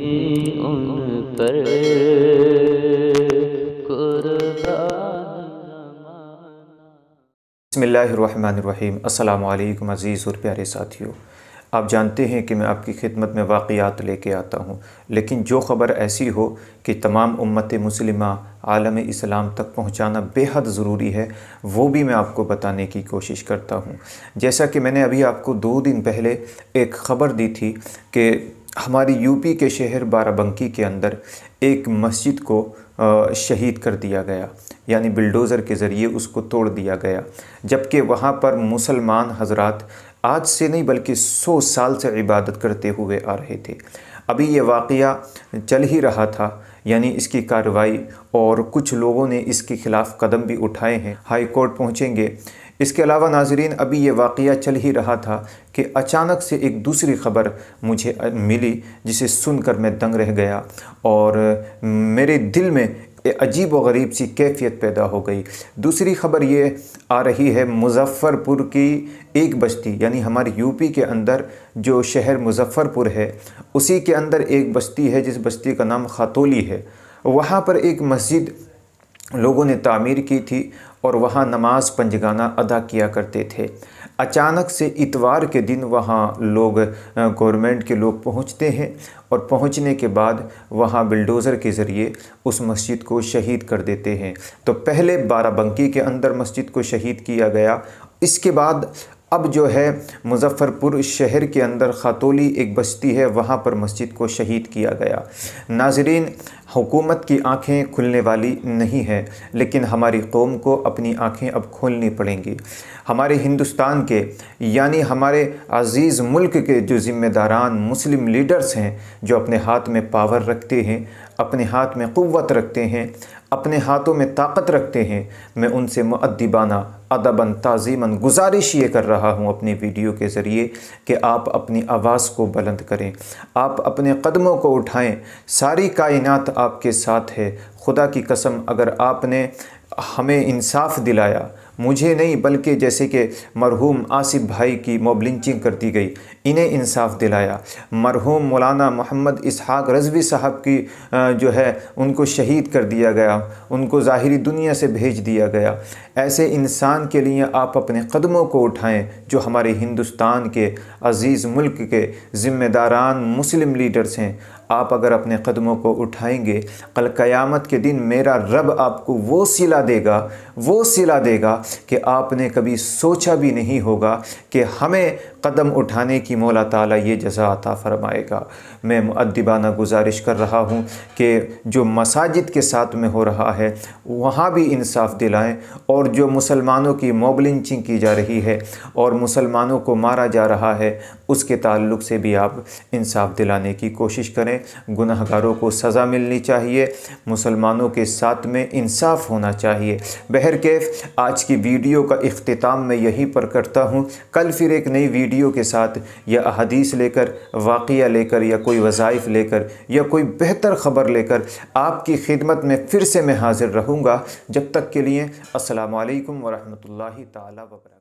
بسم اللہ الرحمن الرحیم السلام علیکم عزیز اور پیارے ساتھیوں آپ جانتے ہیں کہ میں آپ کی خدمت میں واقعات لے کے آتا ہوں لیکن جو خبر ایسی ہو کہ تمام امت مسلمہ عالم اسلام تک پہنچانا بے حد ضروری ہے وہ بھی میں آپ کو بتانے کی کوشش کرتا ہوں جیسا کہ میں نے ابھی آپ کو دو دن پہلے ایک خبر دی تھی کہ ہماری یو پی کے شہر بارہ بنکی کے اندر ایک مسجد کو شہید کر دیا گیا یعنی بلڈوزر کے ذریعے اس کو توڑ دیا گیا جبکہ وہاں پر مسلمان حضرات آج سے نہیں بلکہ سو سال سے عبادت کرتے ہوئے آ رہے تھے ابھی یہ واقعہ چل ہی رہا تھا یعنی اس کی کارروائی اور کچھ لوگوں نے اس کے خلاف قدم بھی اٹھائے ہیں ہائی کورٹ پہنچیں گے اس کے علاوہ ناظرین ابھی یہ واقعہ چل ہی رہا تھا کہ اچانک سے ایک دوسری خبر مجھے ملی جسے سن کر میں دنگ رہ گیا اور میرے دل میں عجیب و غریب سی کیفیت پیدا ہو گئی دوسری خبر یہ آ رہی ہے مظفر پور کی ایک بستی یعنی ہماری یو پی کے اندر جو شہر مظفر پور ہے اسی کے اندر ایک بستی ہے جس بستی کا نام خاتولی ہے وہاں پر ایک مسجد لوگوں نے تعمیر کی تھی اور وہاں نماز پنجگانہ ادا کیا کرتے تھے اچانک سے اتوار کے دن وہاں لوگ گورنمنٹ کے لوگ پہنچتے ہیں اور پہنچنے کے بعد وہاں بلڈوزر کے ذریعے اس مسجد کو شہید کر دیتے ہیں تو پہلے بارہ بنکی کے اندر مسجد کو شہید کیا گیا اس کے بعد اب جو ہے مظفر پور شہر کے اندر خاتولی ایک بستی ہے وہاں پر مسجد کو شہید کیا گیا ناظرین حکومت کی آنکھیں کھلنے والی نہیں ہیں لیکن ہماری قوم کو اپنی آنکھیں اب کھولنی پڑیں گی ہمارے ہندوستان کے یعنی ہمارے عزیز ملک کے جو ذمہ داران مسلم لیڈرز ہیں جو اپنے ہاتھ میں پاور رکھتے ہیں اپنے ہاتھ میں قوت رکھتے ہیں اپنے ہاتھوں میں طاقت رکھتے ہیں میں ان سے معدبانہ ادباً تعظیماً گزارش یہ کر رہا ہوں اپنی ویڈیو کے ذریعے کہ آپ اپنی آواز کو بلند کریں آپ اپنے قدموں کو اٹھائیں ساری کائنات آپ کے ساتھ ہے خدا کی قسم اگر آپ نے ہمیں انصاف دلایا مجھے نہیں بلکہ جیسے کہ مرحوم آصف بھائی کی موب لنچنگ کر دی گئی انہیں انصاف دلایا مرحوم مولانا محمد اسحاق رضوی صاحب کی جو ہے ان کو شہید کر دیا گیا ان کو ظاہری دنیا سے بھیج دیا گیا ایسے انسان کے لیے آپ اپنے قدموں کو اٹھائیں جو ہمارے ہندوستان کے عزیز ملک کے ذمہ داران مسلم لیڈرز ہیں آپ اگر اپنے قدموں کو اٹھائیں گے کل قیامت کے دن میرا رب آپ کو وہ سلا دے گا وہ سلا دے گا کہ آپ نے کبھی سوچا بھی نہیں ہوگا کہ ہمیں قدم اٹھانے کی مولا تعالیٰ یہ جزا عطا فرمائے گا میں معدبانہ گزارش کر رہا ہوں کہ جو مساجد کے ساتھ میں ہو رہا ہے وہاں بھی انصاف دلائیں اور اور جو مسلمانوں کی موبلنچنگ کی جا رہی ہے اور مسلمانوں کو مارا جا رہا ہے اس کے تعلق سے بھی آپ انصاف دلانے کی کوشش کریں گناہ گاروں کو سزا ملنی چاہیے مسلمانوں کے ساتھ میں انصاف ہونا چاہیے بہرکیف آج کی ویڈیو کا اختتام میں یہی پر کرتا ہوں کل پھر ایک نئی ویڈیو کے ساتھ یا احادیث لے کر واقعہ لے کر یا کوئی وظائف لے کر یا کوئی بہتر خبر لے کر آپ کی خدمت میں پھر سے میں حاضر رہوں گا جب تک کے لیے السلام علیکم ورحمۃ اللہ تعالی وبرکاتہ